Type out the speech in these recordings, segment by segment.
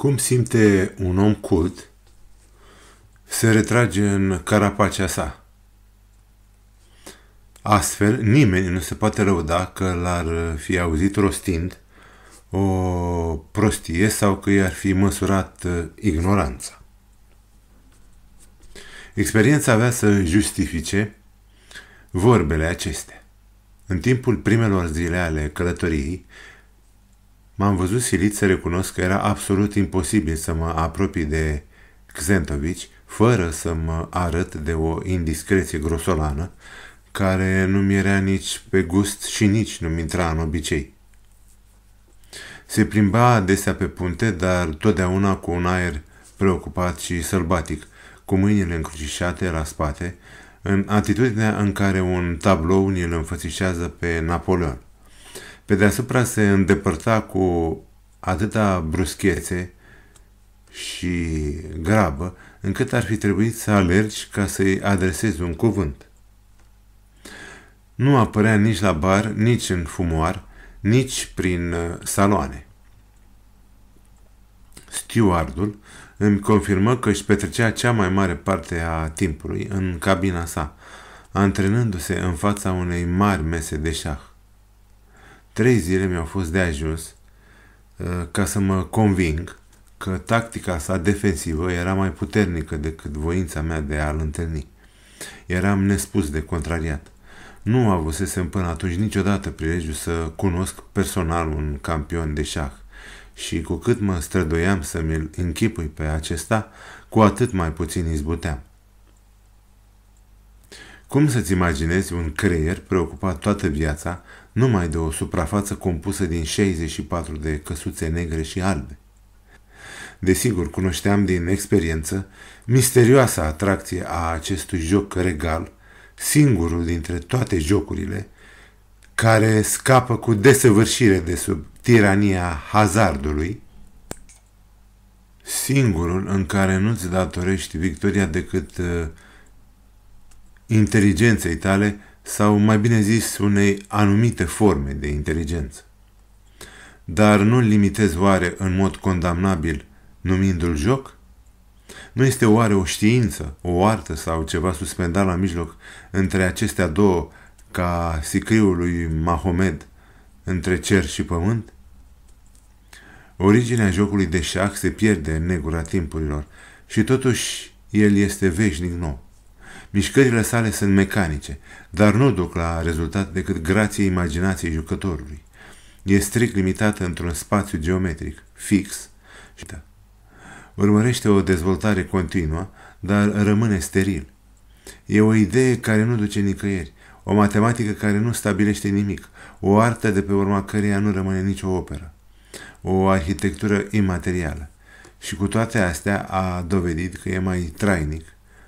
Cum simte un om cult se retrage în carapacea sa. Astfel, nimeni nu se poate lăuda că l-ar fi auzit rostind o prostie sau că i-ar fi măsurat uh, ignoranța. Experiența avea să justifice vorbele acestea. În timpul primelor zile ale călătoriei, M-am văzut silit să recunosc că era absolut imposibil să mă apropii de Xentovici fără să mă arăt de o indiscreție grosolană care nu mi era nici pe gust și nici nu-mi intra în obicei. Se plimba adesea pe punte, dar totdeauna cu un aer preocupat și sălbatic, cu mâinile încrucișate la spate, în atitudinea în care un tablou ni l înfățișează pe Napoleon. Pe deasupra se îndepărta cu atâta bruschețe și grabă, încât ar fi trebuit să alergi ca să-i adresezi un cuvânt. Nu apărea nici la bar, nici în fumoar, nici prin uh, saloane. Stewardul îmi confirmă că își petrecea cea mai mare parte a timpului în cabina sa, antrenându-se în fața unei mari mese de șah trei zile mi-au fost de ajuns uh, ca să mă conving că tactica sa defensivă era mai puternică decât voința mea de a-l întâlni. Eram nespus de contrariat. Nu avusesem până atunci niciodată prilejul să cunosc personal un campion de șah și cu cât mă străduiam să mi-l închipui pe acesta, cu atât mai puțin izbuteam. Cum să-ți imaginezi un creier preocupat toată viața numai de o suprafață compusă din 64 de căsuțe negre și albe? Desigur, cunoșteam din experiență misterioasa atracție a acestui joc regal, singurul dintre toate jocurile, care scapă cu desăvârșire de sub tirania hazardului, singurul în care nu-ți datorești victoria decât uh, inteligenței tale sau, mai bine zis, unei anumite forme de inteligență. Dar nu limitezi oare în mod condamnabil numindu-l joc? Nu este oare o știință, o artă sau ceva suspendat la mijloc între acestea două ca sicriul lui Mahomed între cer și pământ? Originea jocului de șah se pierde în negura timpurilor și totuși el este veșnic nou. Mișcările sale sunt mecanice, dar nu duc la rezultat decât grație imaginației jucătorului. E strict limitată într-un spațiu geometric, fix. Urmărește o dezvoltare continuă, dar rămâne steril. E o idee care nu duce nicăieri, o matematică care nu stabilește nimic, o artă de pe urma căreia nu rămâne nicio operă, o arhitectură imaterială. Și cu toate astea a dovedit că e mai trainic,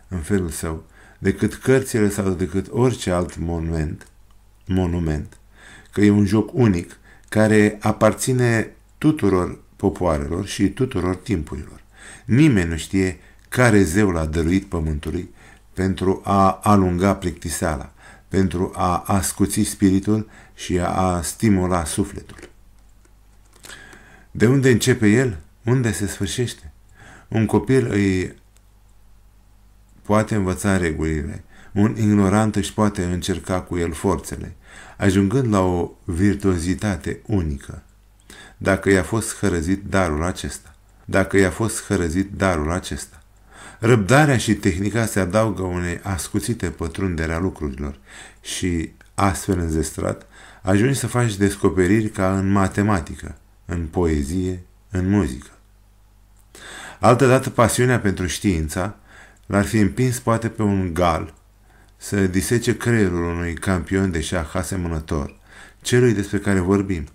în felul său, decât cărțile sau decât orice alt monument. monument. Că e un joc unic care aparține tuturor popoarelor și tuturor timpurilor. Nimeni nu știe care zeu l-a dăruit pământului pentru a alunga plictiseala, pentru a ascuți spiritul și a stimula sufletul. De unde începe el? Unde se sfârșește? Un copil îi poate învăța regulile, un ignorant își poate încerca cu el forțele, ajungând la o virtuozitate unică. Dacă i-a fost hărăzit darul acesta, dacă i-a fost hărăzit darul acesta. Răbdarea și tehnica se adaugă unei ascuțite pătrundere a lucrurilor și, astfel înzestrat, ajungi să faci descoperiri ca în matematică, în poezie, în muzică. Altădată pasiunea pentru știința, L-ar fi împins poate pe un gal să disece creierul unui campion de șah asemănător, celui despre care vorbim,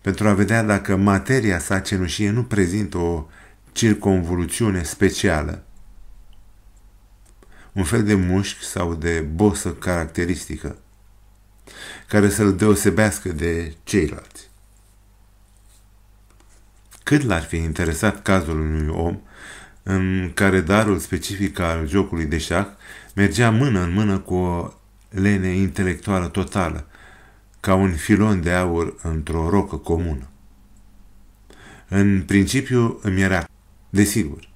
pentru a vedea dacă materia sa cenușie nu prezintă o circonvoluțiune specială, un fel de mușchi sau de bosă caracteristică, care să-l deosebească de ceilalți. Cât l-ar fi interesat cazul unui om în care darul specific al jocului de șah mergea mână în mână cu o lene intelectuală totală, ca un filon de aur într-o rocă comună. În principiu îmi era, desigur,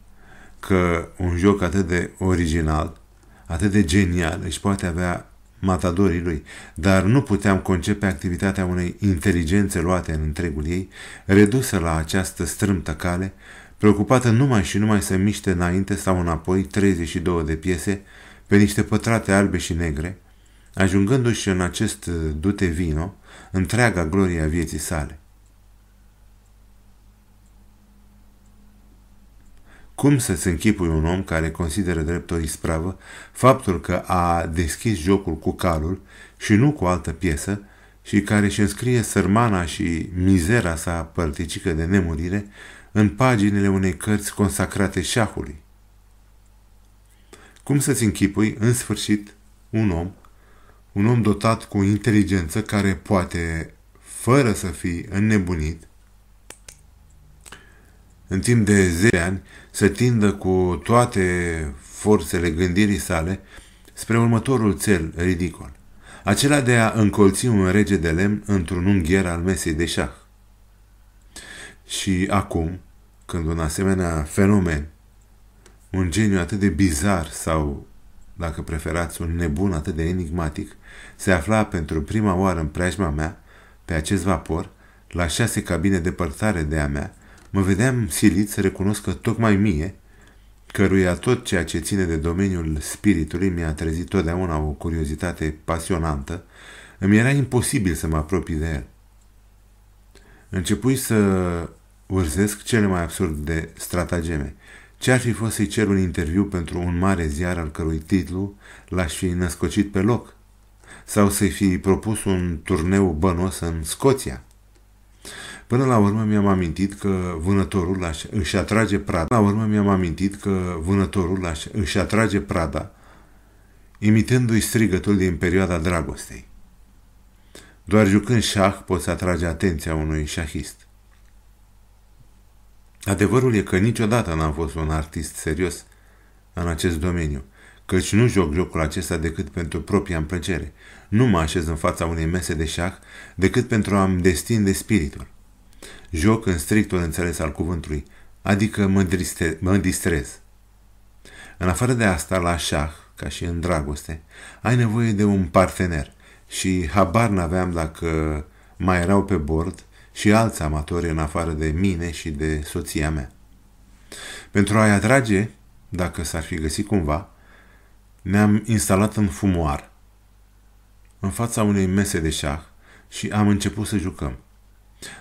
că un joc atât de original, atât de genial își poate avea matadorii lui, dar nu puteam concepe activitatea unei inteligențe luate în întregul ei, redusă la această strâmtă cale, preocupată numai și numai să miște înainte sau înapoi 32 de piese pe niște pătrate albe și negre, ajungându-și în acest uh, dute vino întreaga gloria vieții sale. Cum să-ți închipui un om care consideră drept o ispravă faptul că a deschis jocul cu calul și nu cu altă piesă și care își înscrie sărmana și mizera sa părticică de nemurire în paginile unei cărți consacrate șahului. Cum să-ți închipui, în sfârșit, un om, un om dotat cu inteligență care poate, fără să fii înnebunit, în timp de 10 ani, să tindă cu toate forțele gândirii sale spre următorul cel ridicol, acela de a încolți un rege de lemn într-un unghier al mesei de șah. Și acum, când un asemenea fenomen, un geniu atât de bizar sau, dacă preferați, un nebun atât de enigmatic, se afla pentru prima oară în preajma mea, pe acest vapor, la șase cabine depărtare de a mea, mă vedeam silit să recunosc că tocmai mie, căruia tot ceea ce ține de domeniul spiritului mi-a trezit totdeauna o curiozitate pasionantă, îmi era imposibil să mă apropii de el. Începui să Urzesc cele mai absurde stratageme. Ce ar fi fost să-i cer un interviu pentru un mare ziar al cărui titlu l-aș fi născocit pe loc? Sau să-i fi propus un turneu bănos în Scoția? Până la urmă mi-am amintit că vânătorul își atrage prada. Până la urmă mi-am amintit că vânătorul își atrage prada, imitându-i strigătul din perioada dragostei. Doar jucând șah poți atrage atenția unui șahist. Adevărul e că niciodată n-am fost un artist serios în acest domeniu, căci nu joc jocul acesta decât pentru propria îmi plăcere. Nu mă așez în fața unei mese de șah decât pentru a-mi destinde spiritul. Joc în strictul înțeles al cuvântului, adică mă, driste, mă distrez. În afară de asta, la șah, ca și în dragoste, ai nevoie de un partener și habar n-aveam dacă mai erau pe bord și alți amatori în afară de mine și de soția mea. Pentru a-i atrage, dacă s-ar fi găsit cumva, ne-am instalat în fumoar, în fața unei mese de șah și am început să jucăm.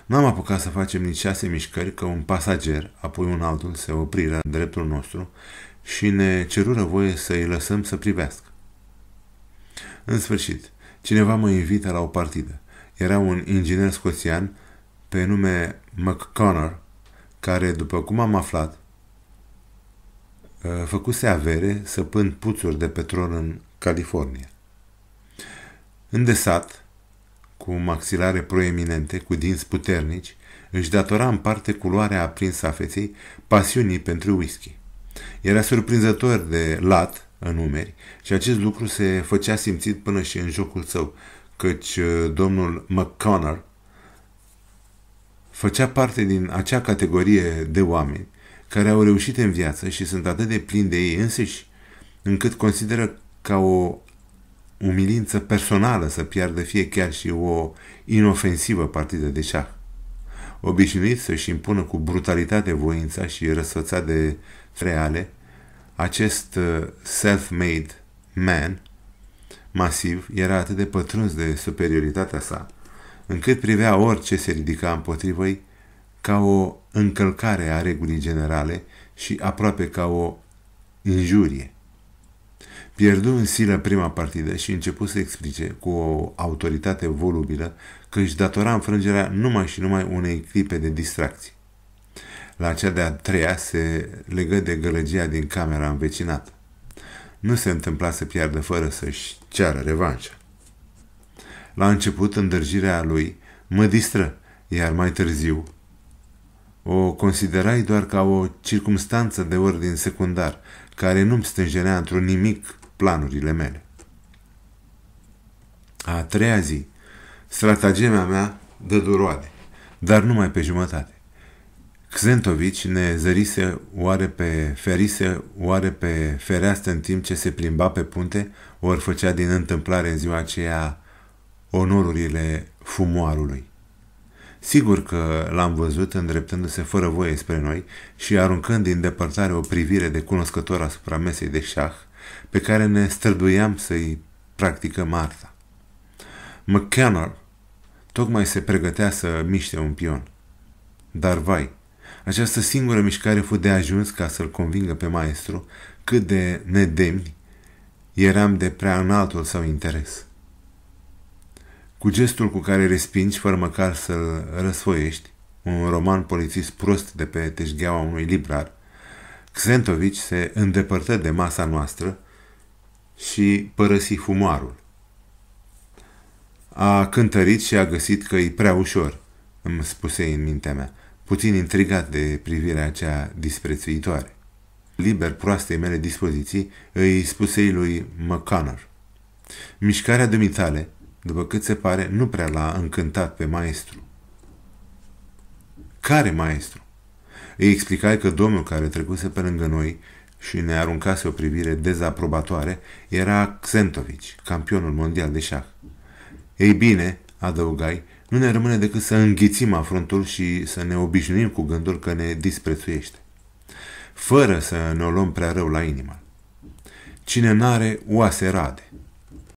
N-am apucat să facem nici șase mișcări că un pasager, apoi un altul, se opriră în dreptul nostru și ne cerură voie să îi lăsăm să privească. În sfârșit, cineva mă invită la o partidă. Era un inginer scoțian pe nume McConnor, care, după cum am aflat, uh, făcuse avere săpând puțuri de petrol în California. Îndesat, cu maxilare proeminente, cu dinți puternici, își datora în parte culoarea aprinsă a feței pasiunii pentru whisky. Era surprinzător de lat în umeri și acest lucru se făcea simțit până și în jocul său, căci uh, domnul McConnor făcea parte din acea categorie de oameni care au reușit în viață și sunt atât de plini de ei însiși, încât consideră ca o umilință personală să piardă fie chiar și o inofensivă partidă de șah. Obișnuit să-și impună cu brutalitate voința și răsfățat de reale, acest uh, self-made man masiv era atât de pătruns de superioritatea sa, încât privea orice se ridica împotrivă ei ca o încălcare a regulii generale și aproape ca o injurie. Pierdu în silă prima partidă și începu să explice cu o autoritate volubilă că își datora înfrângerea numai și numai unei clipe de distracție. La cea de-a treia se legă de gălăgia din camera învecinată. Nu se întâmpla să piardă fără să-și ceară revanșa. La început, îndrăgirea lui mă distră, iar mai târziu o considerai doar ca o circumstanță de ordin secundar, care nu-mi stânjenea într-un nimic planurile mele. A treia zi, stratagemea mea dă duroade, dar numai pe jumătate. Xentovici ne zărise oare pe ferise, oare pe fereastră în timp ce se plimba pe punte, ori făcea din întâmplare în ziua aceea onorurile fumoarului. Sigur că l-am văzut îndreptându-se fără voie spre noi și aruncând din depărtare o privire de cunoscător asupra mesei de șah, pe care ne străduiam să-i practicăm arta. McKenner tocmai se pregătea să miște un pion. Dar vai, această singură mișcare fu de ajuns ca să-l convingă pe maestru cât de nedemni eram de prea înaltul său interes. Cu gestul cu care respingi, fără măcar să-l răsfoiești, un roman polițist prost de pe teșgheaua unui librar, Xentovici se îndepărtă de masa noastră și părăsi fumoarul. A cântărit și a găsit că e prea ușor, îmi spuse în mintea mea, puțin intrigat de privirea acea disprețuitoare. Liber proastei mele dispoziții, îi spusei lui McConnor. Mișcarea dumitale după cât se pare, nu prea l-a încântat pe maestru. Care maestru? Îi explicai că domnul care trecuse pe lângă noi și ne aruncase o privire dezaprobatoare era Xentovici, campionul mondial de șah. Ei bine, adăugai, nu ne rămâne decât să înghițim afrontul și să ne obișnuim cu gândul că ne disprețuiește, fără să ne o luăm prea rău la inimă. Cine n-are, oase rade.